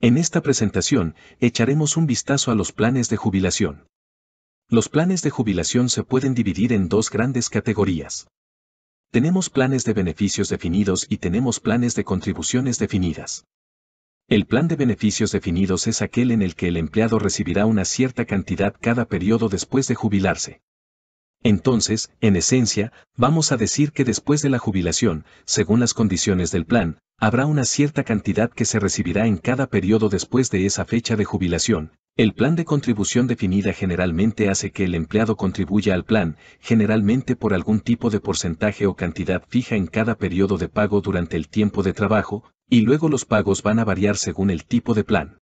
En esta presentación, echaremos un vistazo a los planes de jubilación. Los planes de jubilación se pueden dividir en dos grandes categorías. Tenemos planes de beneficios definidos y tenemos planes de contribuciones definidas. El plan de beneficios definidos es aquel en el que el empleado recibirá una cierta cantidad cada periodo después de jubilarse. Entonces, en esencia, vamos a decir que después de la jubilación, según las condiciones del plan, habrá una cierta cantidad que se recibirá en cada periodo después de esa fecha de jubilación. El plan de contribución definida generalmente hace que el empleado contribuya al plan, generalmente por algún tipo de porcentaje o cantidad fija en cada periodo de pago durante el tiempo de trabajo, y luego los pagos van a variar según el tipo de plan.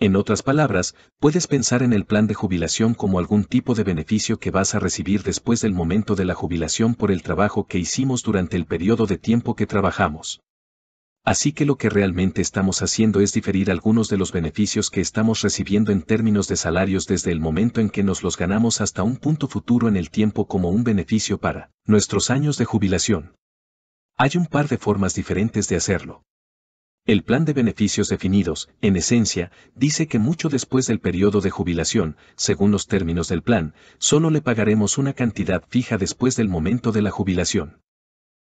En otras palabras, puedes pensar en el plan de jubilación como algún tipo de beneficio que vas a recibir después del momento de la jubilación por el trabajo que hicimos durante el periodo de tiempo que trabajamos. Así que lo que realmente estamos haciendo es diferir algunos de los beneficios que estamos recibiendo en términos de salarios desde el momento en que nos los ganamos hasta un punto futuro en el tiempo como un beneficio para nuestros años de jubilación. Hay un par de formas diferentes de hacerlo. El plan de beneficios definidos, en esencia, dice que mucho después del periodo de jubilación, según los términos del plan, solo le pagaremos una cantidad fija después del momento de la jubilación.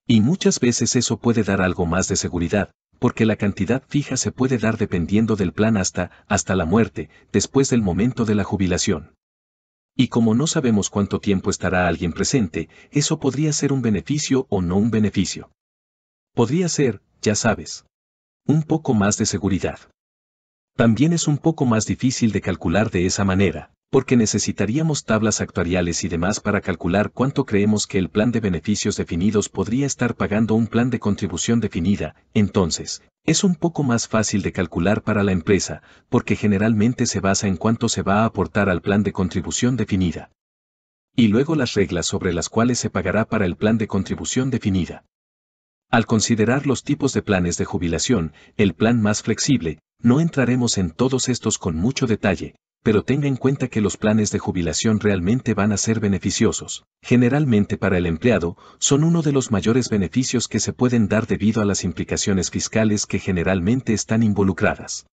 Y muchas veces eso puede dar algo más de seguridad, porque la cantidad fija se puede dar dependiendo del plan hasta, hasta la muerte, después del momento de la jubilación. Y como no sabemos cuánto tiempo estará alguien presente, eso podría ser un beneficio o no un beneficio. Podría ser, ya sabes un poco más de seguridad. También es un poco más difícil de calcular de esa manera, porque necesitaríamos tablas actuariales y demás para calcular cuánto creemos que el plan de beneficios definidos podría estar pagando un plan de contribución definida, entonces, es un poco más fácil de calcular para la empresa, porque generalmente se basa en cuánto se va a aportar al plan de contribución definida. Y luego las reglas sobre las cuales se pagará para el plan de contribución definida. Al considerar los tipos de planes de jubilación, el plan más flexible, no entraremos en todos estos con mucho detalle, pero tenga en cuenta que los planes de jubilación realmente van a ser beneficiosos. Generalmente para el empleado, son uno de los mayores beneficios que se pueden dar debido a las implicaciones fiscales que generalmente están involucradas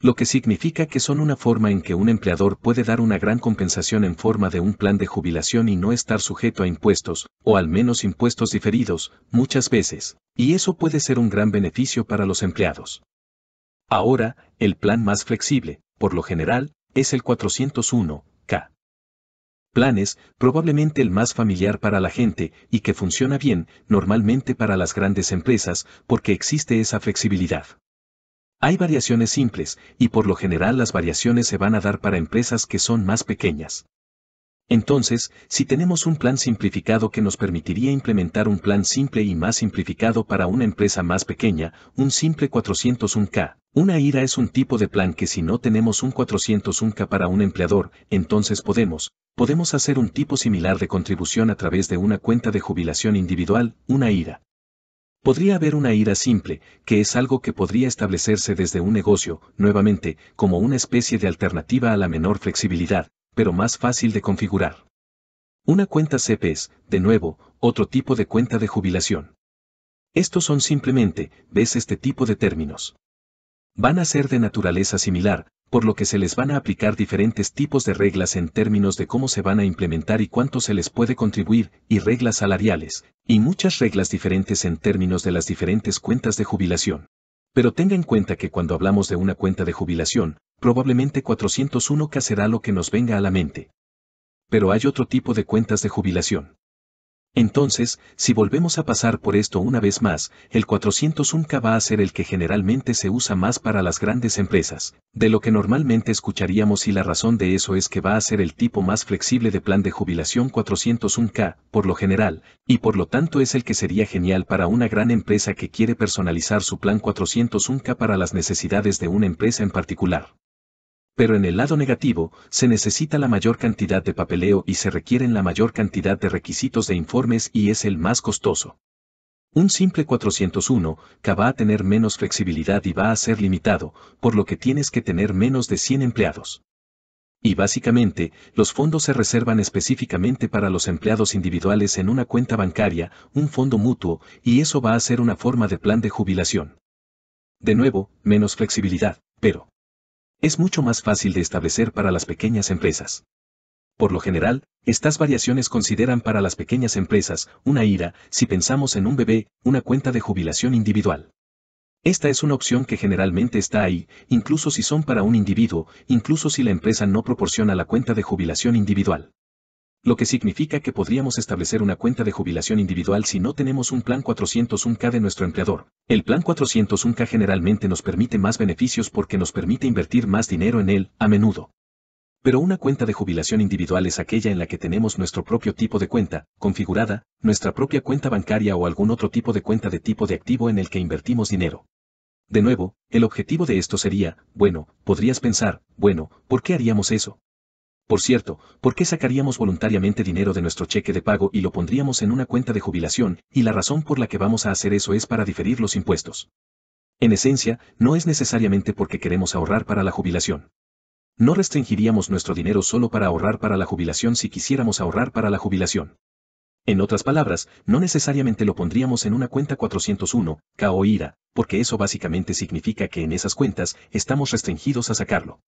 lo que significa que son una forma en que un empleador puede dar una gran compensación en forma de un plan de jubilación y no estar sujeto a impuestos, o al menos impuestos diferidos, muchas veces, y eso puede ser un gran beneficio para los empleados. Ahora, el plan más flexible, por lo general, es el 401K. Planes, probablemente el más familiar para la gente y que funciona bien, normalmente para las grandes empresas, porque existe esa flexibilidad. Hay variaciones simples, y por lo general las variaciones se van a dar para empresas que son más pequeñas. Entonces, si tenemos un plan simplificado que nos permitiría implementar un plan simple y más simplificado para una empresa más pequeña, un simple 401k, una IRA es un tipo de plan que si no tenemos un 401k para un empleador, entonces podemos, podemos hacer un tipo similar de contribución a través de una cuenta de jubilación individual, una IRA. Podría haber una ira simple, que es algo que podría establecerse desde un negocio, nuevamente, como una especie de alternativa a la menor flexibilidad, pero más fácil de configurar. Una cuenta CP es, de nuevo, otro tipo de cuenta de jubilación. Estos son simplemente, ves este tipo de términos. Van a ser de naturaleza similar, por lo que se les van a aplicar diferentes tipos de reglas en términos de cómo se van a implementar y cuánto se les puede contribuir, y reglas salariales, y muchas reglas diferentes en términos de las diferentes cuentas de jubilación. Pero tenga en cuenta que cuando hablamos de una cuenta de jubilación, probablemente 401k será lo que nos venga a la mente. Pero hay otro tipo de cuentas de jubilación. Entonces, si volvemos a pasar por esto una vez más, el 401k va a ser el que generalmente se usa más para las grandes empresas, de lo que normalmente escucharíamos y la razón de eso es que va a ser el tipo más flexible de plan de jubilación 401k, por lo general, y por lo tanto es el que sería genial para una gran empresa que quiere personalizar su plan 401k para las necesidades de una empresa en particular pero en el lado negativo, se necesita la mayor cantidad de papeleo y se requieren la mayor cantidad de requisitos de informes y es el más costoso. Un simple 401 que va a tener menos flexibilidad y va a ser limitado, por lo que tienes que tener menos de 100 empleados. Y básicamente, los fondos se reservan específicamente para los empleados individuales en una cuenta bancaria, un fondo mutuo, y eso va a ser una forma de plan de jubilación. De nuevo, menos flexibilidad, pero es mucho más fácil de establecer para las pequeñas empresas. Por lo general, estas variaciones consideran para las pequeñas empresas una IRA si pensamos en un bebé, una cuenta de jubilación individual. Esta es una opción que generalmente está ahí, incluso si son para un individuo, incluso si la empresa no proporciona la cuenta de jubilación individual lo que significa que podríamos establecer una cuenta de jubilación individual si no tenemos un plan 401k de nuestro empleador. El plan 401k generalmente nos permite más beneficios porque nos permite invertir más dinero en él, a menudo. Pero una cuenta de jubilación individual es aquella en la que tenemos nuestro propio tipo de cuenta, configurada, nuestra propia cuenta bancaria o algún otro tipo de cuenta de tipo de activo en el que invertimos dinero. De nuevo, el objetivo de esto sería, bueno, podrías pensar, bueno, ¿por qué haríamos eso? Por cierto, ¿por qué sacaríamos voluntariamente dinero de nuestro cheque de pago y lo pondríamos en una cuenta de jubilación? Y la razón por la que vamos a hacer eso es para diferir los impuestos. En esencia, no es necesariamente porque queremos ahorrar para la jubilación. No restringiríamos nuestro dinero solo para ahorrar para la jubilación si quisiéramos ahorrar para la jubilación. En otras palabras, no necesariamente lo pondríamos en una cuenta 401, IRA, porque eso básicamente significa que en esas cuentas estamos restringidos a sacarlo.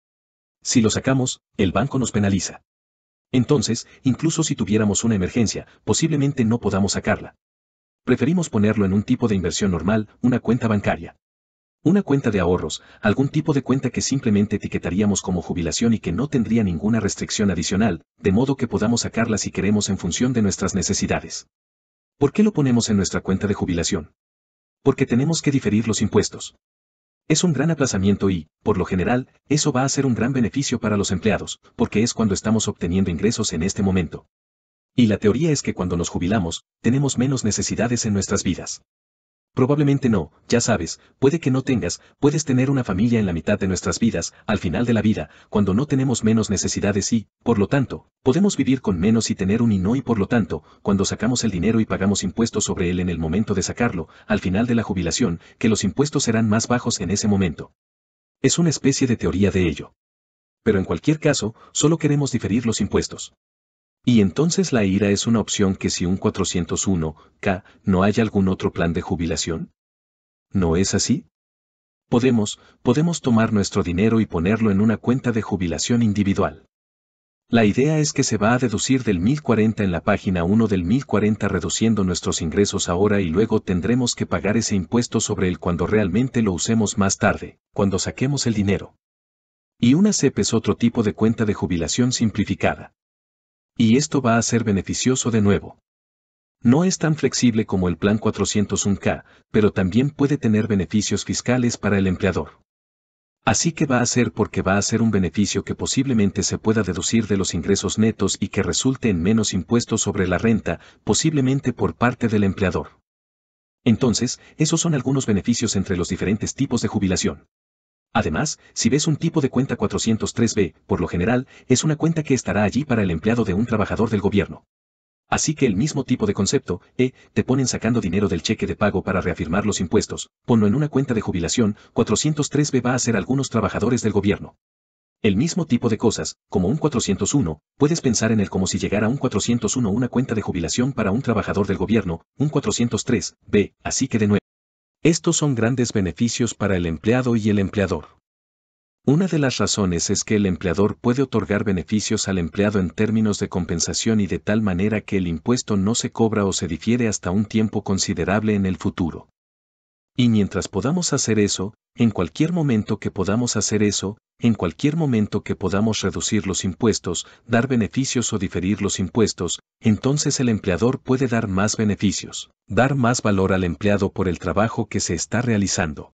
Si lo sacamos, el banco nos penaliza. Entonces, incluso si tuviéramos una emergencia, posiblemente no podamos sacarla. Preferimos ponerlo en un tipo de inversión normal, una cuenta bancaria. Una cuenta de ahorros, algún tipo de cuenta que simplemente etiquetaríamos como jubilación y que no tendría ninguna restricción adicional, de modo que podamos sacarla si queremos en función de nuestras necesidades. ¿Por qué lo ponemos en nuestra cuenta de jubilación? Porque tenemos que diferir los impuestos. Es un gran aplazamiento y, por lo general, eso va a ser un gran beneficio para los empleados, porque es cuando estamos obteniendo ingresos en este momento. Y la teoría es que cuando nos jubilamos, tenemos menos necesidades en nuestras vidas. Probablemente no, ya sabes, puede que no tengas, puedes tener una familia en la mitad de nuestras vidas, al final de la vida, cuando no tenemos menos necesidades y, por lo tanto, podemos vivir con menos y tener un y no y por lo tanto, cuando sacamos el dinero y pagamos impuestos sobre él en el momento de sacarlo, al final de la jubilación, que los impuestos serán más bajos en ese momento. Es una especie de teoría de ello. Pero en cualquier caso, solo queremos diferir los impuestos. Y entonces la ira es una opción que si un 401k no hay algún otro plan de jubilación. ¿No es así? Podemos, podemos tomar nuestro dinero y ponerlo en una cuenta de jubilación individual. La idea es que se va a deducir del 1040 en la página 1 del 1040 reduciendo nuestros ingresos ahora y luego tendremos que pagar ese impuesto sobre él cuando realmente lo usemos más tarde, cuando saquemos el dinero. Y una CEP es otro tipo de cuenta de jubilación simplificada y esto va a ser beneficioso de nuevo. No es tan flexible como el Plan 401K, pero también puede tener beneficios fiscales para el empleador. Así que va a ser porque va a ser un beneficio que posiblemente se pueda deducir de los ingresos netos y que resulte en menos impuestos sobre la renta, posiblemente por parte del empleador. Entonces, esos son algunos beneficios entre los diferentes tipos de jubilación. Además, si ves un tipo de cuenta 403B, por lo general, es una cuenta que estará allí para el empleado de un trabajador del gobierno. Así que el mismo tipo de concepto, E, te ponen sacando dinero del cheque de pago para reafirmar los impuestos, ponlo en una cuenta de jubilación, 403B va a ser algunos trabajadores del gobierno. El mismo tipo de cosas, como un 401, puedes pensar en él como si llegara un 401 una cuenta de jubilación para un trabajador del gobierno, un 403, B, así que de nuevo. Estos son grandes beneficios para el empleado y el empleador. Una de las razones es que el empleador puede otorgar beneficios al empleado en términos de compensación y de tal manera que el impuesto no se cobra o se difiere hasta un tiempo considerable en el futuro. Y mientras podamos hacer eso, en cualquier momento que podamos hacer eso, en cualquier momento que podamos reducir los impuestos, dar beneficios o diferir los impuestos, entonces el empleador puede dar más beneficios, dar más valor al empleado por el trabajo que se está realizando,